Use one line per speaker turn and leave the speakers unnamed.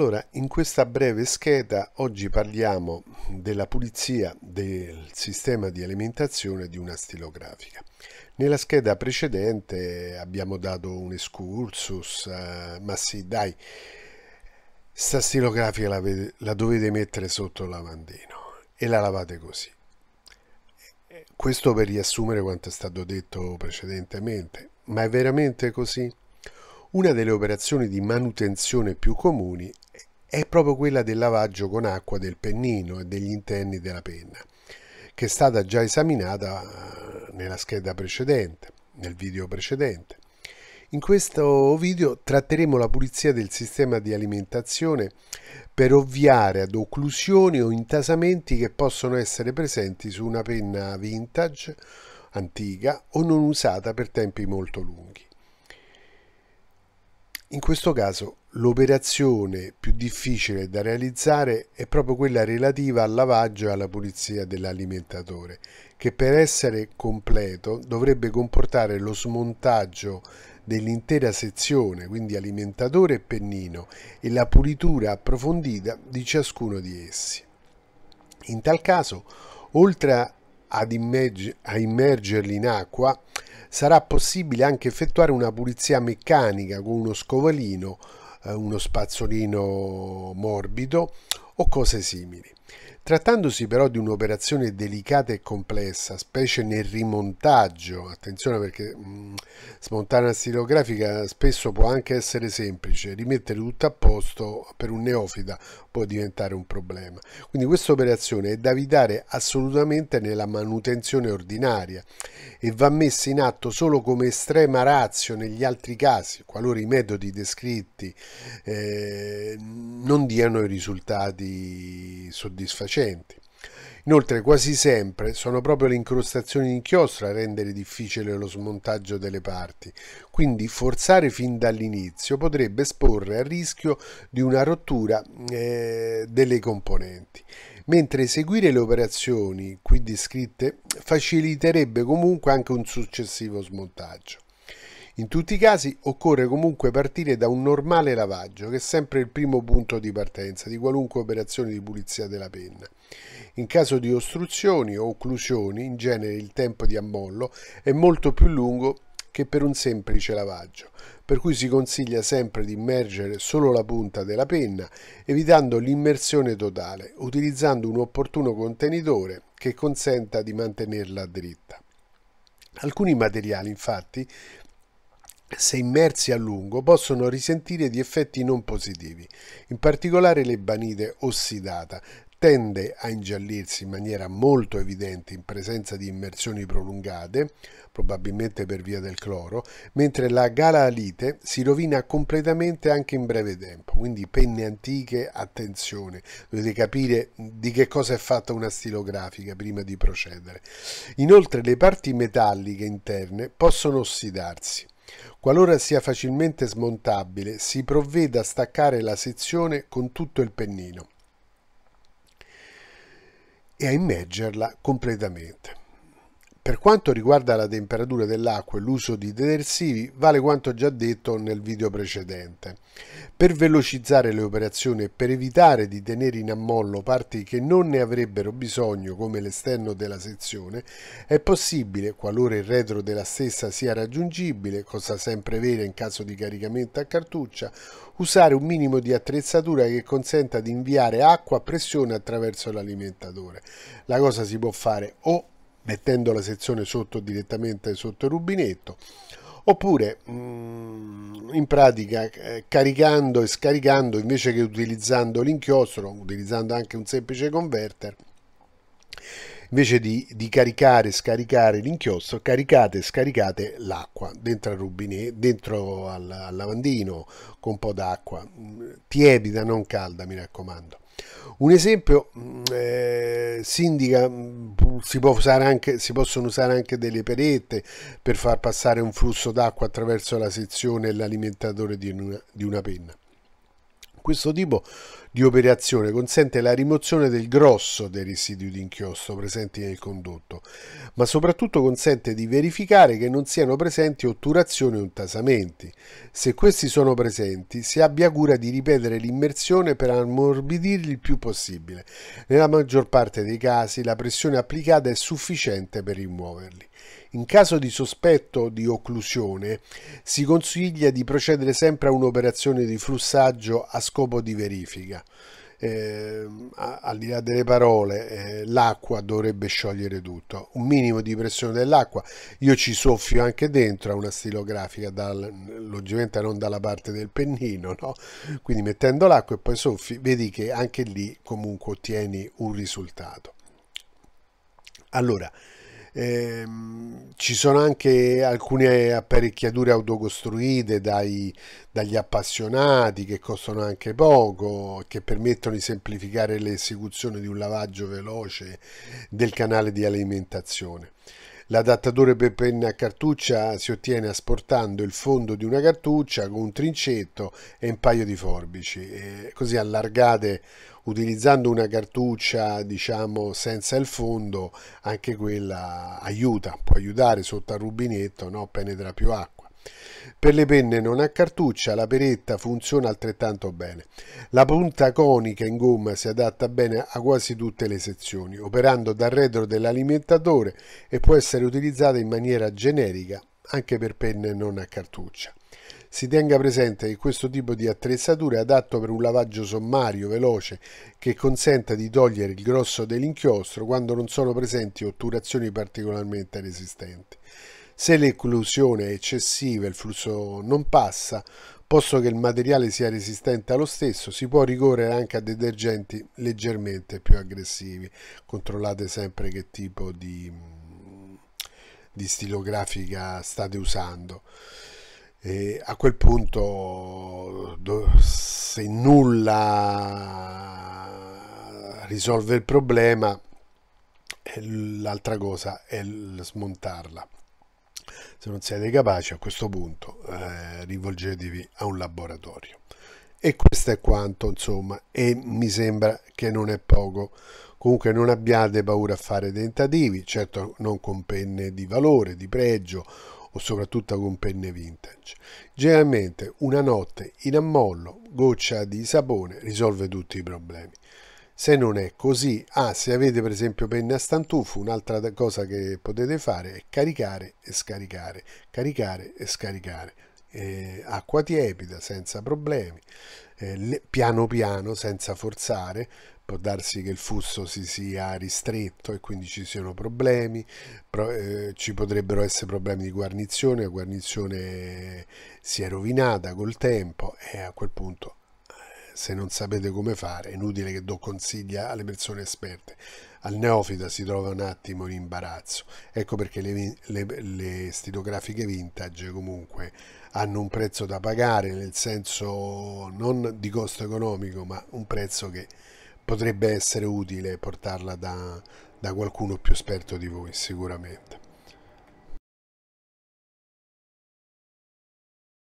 Allora, in questa breve scheda oggi parliamo della pulizia del sistema di alimentazione di una stilografica. Nella scheda precedente abbiamo dato un excursus, eh, ma sì, dai, sta stilografica la, la dovete mettere sotto il lavandino e la lavate così. Questo per riassumere quanto è stato detto precedentemente, ma è veramente così? Una delle operazioni di manutenzione più comuni è proprio quella del lavaggio con acqua del pennino e degli interni della penna, che è stata già esaminata eh, nella scheda precedente, nel video precedente. In questo video tratteremo la pulizia del sistema di alimentazione per ovviare ad occlusioni o intasamenti che possono essere presenti su una penna vintage, antica o non usata per tempi molto lunghi. In questo caso L'operazione più difficile da realizzare è proprio quella relativa al lavaggio e alla pulizia dell'alimentatore, che per essere completo dovrebbe comportare lo smontaggio dell'intera sezione, quindi alimentatore e pennino, e la pulitura approfondita di ciascuno di essi. In tal caso, oltre ad immergerli in acqua, sarà possibile anche effettuare una pulizia meccanica con uno scovalino eh, uno spazzolino morbido o cose simili. Trattandosi però di un'operazione delicata e complessa, specie nel rimontaggio, attenzione perché mh, mm, smontare una stilografica spesso può anche essere semplice, rimettere tutto a posto per un neofita può diventare un problema. Quindi questa operazione è da evitare assolutamente nella manutenzione ordinaria e va messa in atto solo come estrema razio negli altri casi, qualora i metodi descritti eh, non diano i risultati soddisfacenti. Inoltre quasi sempre sono proprio le incrostazioni in inchiostro a rendere difficile lo smontaggio delle parti, quindi forzare fin dall'inizio potrebbe esporre al rischio di una rottura eh, delle componenti, mentre eseguire le operazioni qui descritte faciliterebbe comunque anche un successivo smontaggio. In tutti i casi occorre comunque partire da un normale lavaggio, che è sempre il primo punto di partenza di qualunque operazione di pulizia della penna. In caso di ostruzioni o occlusioni, in genere il tempo di ammollo è molto più lungo che per un semplice lavaggio, per cui si consiglia sempre di immergere solo la punta della penna, evitando l'immersione totale, utilizzando un opportuno contenitore che consenta di mantenerla dritta. Alcuni materiali infatti se immersi a lungo, possono risentire di effetti non positivi, in particolare l'ebanite ossidata tende a ingiallirsi in maniera molto evidente in presenza di immersioni prolungate, probabilmente per via del cloro, mentre la galalite si rovina completamente anche in breve tempo, quindi penne antiche, attenzione, dovete capire di che cosa è fatta una stilografica prima di procedere. Inoltre le parti metalliche interne possono ossidarsi Qualora sia facilmente smontabile, si provveda a staccare la sezione con tutto il pennino e a immergerla completamente. Per quanto riguarda la temperatura dell'acqua e l'uso di detersivi, vale quanto già detto nel video precedente. Per velocizzare le operazioni e per evitare di tenere in ammollo parti che non ne avrebbero bisogno come l'esterno della sezione, è possibile, qualora il retro della stessa sia raggiungibile, cosa sempre vera in caso di caricamento a cartuccia, usare un minimo di attrezzatura che consenta di inviare acqua a pressione attraverso l'alimentatore. La cosa si può fare o mettendo la sezione sotto direttamente sotto il rubinetto oppure mm, in pratica eh, caricando e scaricando invece che utilizzando l'inchiostro utilizzando anche un semplice converter invece di, di caricare e scaricare l'inchiostro caricate e scaricate l'acqua dentro al rubinetto dentro al, al lavandino con un po' d'acqua mm, tiepida non calda mi raccomando un esempio mm, eh, mm, si indica, si, anche, si, possono usare anche delle perette per far passare un flusso d'acqua attraverso la sezione e l'alimentatore di, di una penna. Questo tipo di operazione consente la rimozione del grosso dei residui di inchiostro presenti nel condotto, ma soprattutto consente di verificare che non siano presenti otturazioni o intasamenti. Se questi sono presenti, si abbia cura di ripetere l'immersione per ammorbidirli il più possibile. Nella maggior parte dei casi la pressione applicata è sufficiente per rimuoverli. In caso di sospetto di occlusione si consiglia di procedere sempre a un'operazione di flussaggio a scopo di verifica. Eh, al di là delle parole, eh, l'acqua dovrebbe sciogliere tutto. Un minimo di pressione dell'acqua, io ci soffio anche dentro a una stilografica, dal, logicamente non dalla parte del pennino, no? quindi mettendo l'acqua e poi soffi, vedi che anche lì comunque ottieni un risultato. Allora, eh, ci sono anche alcune apparecchiature autocostruite dai, dagli appassionati che costano anche poco, che permettono di semplificare l'esecuzione di un lavaggio veloce del canale di alimentazione. L'adattatore per penne a cartuccia si ottiene asportando il fondo di una cartuccia con un trincetto e un paio di forbici, e così allargate utilizzando una cartuccia diciamo senza il fondo anche quella aiuta, può aiutare sotto al rubinetto, no? penetra più acqua. Per le penne non a cartuccia la peretta funziona altrettanto bene. La punta conica in gomma si adatta bene a quasi tutte le sezioni, operando dal retro dell'alimentatore e può essere utilizzata in maniera generica anche per penne non a cartuccia. Si tenga presente che questo tipo di attrezzatura è adatto per un lavaggio sommario veloce che consenta di togliere il grosso dell'inchiostro quando non sono presenti otturazioni particolarmente resistenti. Se l'occlusione è eccessiva e il flusso non passa, posto che il materiale sia resistente allo stesso, si può ricorrere anche a detergenti leggermente più aggressivi. Controllate sempre che tipo di, di stilografica state usando. E a quel punto se nulla risolve il problema eh, l'altra cosa è smontarla se non siete capaci a questo punto eh, rivolgetevi a un laboratorio. E questo è quanto, insomma, e mi sembra che non è poco. Comunque non abbiate paura a fare tentativi, certo non con penne di valore, di pregio o soprattutto con penne vintage. Generalmente una notte in ammollo, goccia di sapone risolve tutti i problemi se non è così ah, se avete per esempio penne a stantuffo un'altra cosa che potete fare è caricare e scaricare caricare e scaricare eh, acqua tiepida senza problemi eh, le, piano piano senza forzare può darsi che il fusto si sia ristretto e quindi ci siano problemi, pro, eh, ci potrebbero essere problemi di guarnizione, la guarnizione si è rovinata col tempo e a quel punto se non sapete come fare è inutile che do consigli alle persone esperte. Al neofita si trova un attimo in imbarazzo. Ecco perché le, le, le stilografiche vintage comunque hanno un prezzo da pagare, nel senso non di costo economico, ma un prezzo che potrebbe essere utile portarla da, da qualcuno più esperto di voi sicuramente.